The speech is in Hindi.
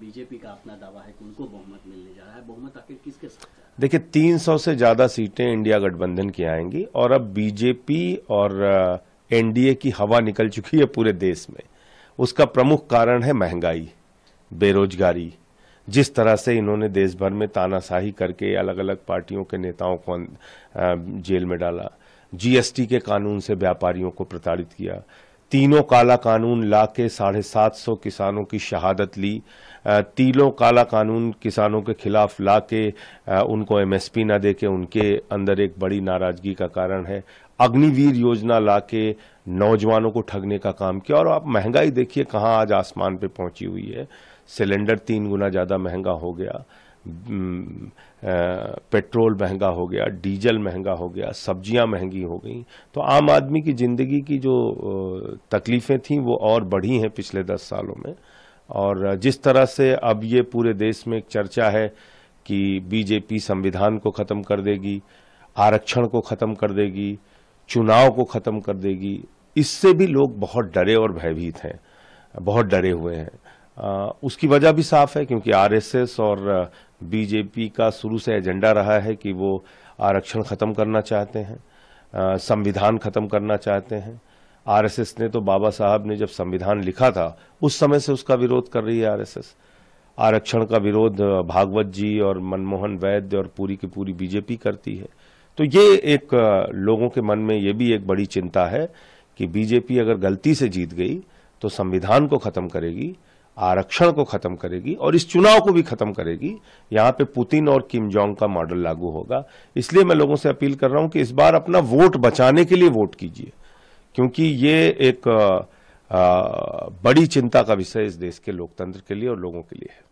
बीजेपी का अपना दावा है कि उनको बहुमत मिलने जा रहा है बहुमत आखिर किसके साथ देखिए सौ से ज्यादा सीटें इंडिया गठबंधन की आएंगी और अब बीजेपी और एनडीए की हवा निकल चुकी है पूरे देश में उसका प्रमुख कारण है महंगाई बेरोजगारी जिस तरह से इन्होंने देश भर में तानाशाही करके अलग अलग पार्टियों के नेताओं को अं, जेल में डाला जीएसटी के कानून से व्यापारियों को प्रताड़ित किया तीनों काला कानून ला के साढ़े सात सौ किसानों की शहादत ली तीनों काला कानून किसानों के खिलाफ ला के उनको एमएसपी ना दे के उनके अंदर एक बड़ी नाराजगी का कारण है अग्निवीर योजना ला के नौजवानों को ठगने का काम किया और आप महंगाई देखिए कहाँ आज आसमान पे पहुंची हुई है सिलेंडर तीन गुना ज़्यादा महंगा हो गया पेट्रोल महंगा हो गया डीजल महंगा हो गया सब्जियां महंगी हो गई तो आम आदमी की ज़िंदगी की जो तकलीफ़ें थीं वो और बढ़ी हैं पिछले दस सालों में और जिस तरह से अब ये पूरे देश में एक चर्चा है कि बीजेपी संविधान को ख़त्म कर देगी आरक्षण को ख़त्म कर देगी चुनाव को ख़त्म कर देगी इससे भी लोग बहुत डरे और भयभीत हैं बहुत डरे हुए हैं उसकी वजह भी साफ है क्योंकि आरएसएस और बीजेपी का शुरू से एजेंडा रहा है कि वो आरक्षण खत्म करना चाहते हैं संविधान खत्म करना चाहते हैं आरएसएस ने तो बाबा साहब ने जब संविधान लिखा था उस समय से उसका विरोध कर रही है आरएसएस आरक्षण का विरोध भागवत जी और मनमोहन वैद्य और पूरी की पूरी बीजेपी करती है तो ये एक लोगों के मन में ये भी एक बड़ी चिंता है कि बीजेपी अगर गलती से जीत गई तो संविधान को खत्म करेगी आरक्षण को खत्म करेगी और इस चुनाव को भी खत्म करेगी यहां पे पुतिन और किम जोंग का मॉडल लागू होगा इसलिए मैं लोगों से अपील कर रहा हूं कि इस बार अपना वोट बचाने के लिए वोट कीजिए क्योंकि ये एक आ, बड़ी चिंता का विषय इस देश के लोकतंत्र के लिए और लोगों के लिए है